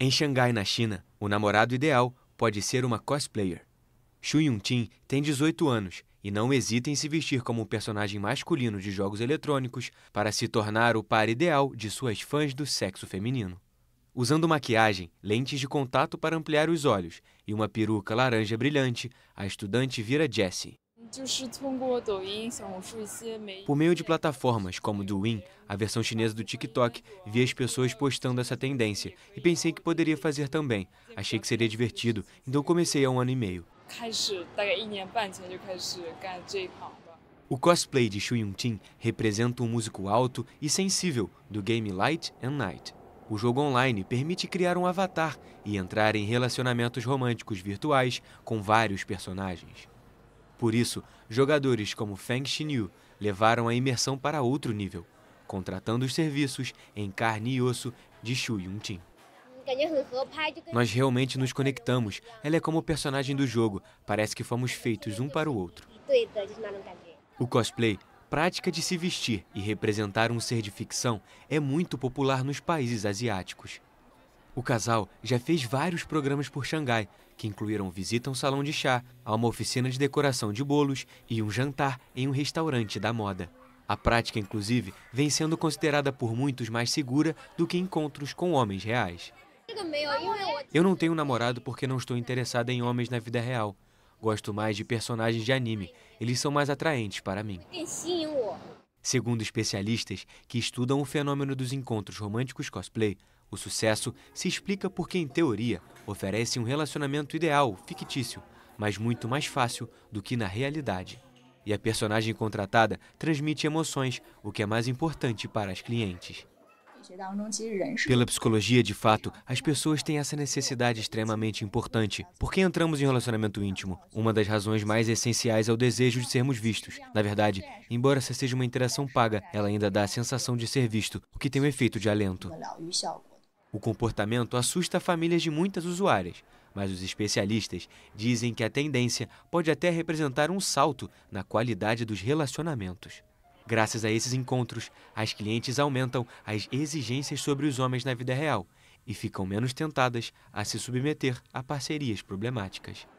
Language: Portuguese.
Em Xangai, na China, o namorado ideal pode ser uma cosplayer. Xu Yuntin tem 18 anos e não hesita em se vestir como um personagem masculino de jogos eletrônicos para se tornar o par ideal de suas fãs do sexo feminino. Usando maquiagem, lentes de contato para ampliar os olhos e uma peruca laranja brilhante, a estudante vira Jessie. Por meio de plataformas como o Douyin, a versão chinesa do TikTok, vi as pessoas postando essa tendência e pensei que poderia fazer também. Achei que seria divertido, então comecei há um ano e meio. O cosplay de Xu Yongqin representa um músico alto e sensível do game Light and Night. O jogo online permite criar um avatar e entrar em relacionamentos românticos virtuais com vários personagens. Por isso, jogadores como Feng Xinyu levaram a imersão para outro nível, contratando os serviços em carne e osso de Xu Yongqin. Nós realmente nos conectamos. Ela é como o personagem do jogo. Parece que fomos feitos um para o outro. O cosplay, prática de se vestir e representar um ser de ficção, é muito popular nos países asiáticos. O casal já fez vários programas por Xangai, que incluíram visita a um salão de chá, a uma oficina de decoração de bolos e um jantar em um restaurante da moda. A prática, inclusive, vem sendo considerada por muitos mais segura do que encontros com homens reais. Eu não tenho namorado porque não estou interessada em homens na vida real. Gosto mais de personagens de anime, eles são mais atraentes para mim. Segundo especialistas que estudam o fenômeno dos encontros românticos cosplay, o sucesso se explica porque, em teoria, oferece um relacionamento ideal, fictício, mas muito mais fácil do que na realidade. E a personagem contratada transmite emoções, o que é mais importante para as clientes. Pela psicologia, de fato, as pessoas têm essa necessidade extremamente importante. Porque entramos em um relacionamento íntimo, uma das razões mais essenciais é o desejo de sermos vistos. Na verdade, embora essa seja uma interação paga, ela ainda dá a sensação de ser visto, o que tem um efeito de alento. O comportamento assusta famílias de muitas usuárias, mas os especialistas dizem que a tendência pode até representar um salto na qualidade dos relacionamentos. Graças a esses encontros, as clientes aumentam as exigências sobre os homens na vida real e ficam menos tentadas a se submeter a parcerias problemáticas.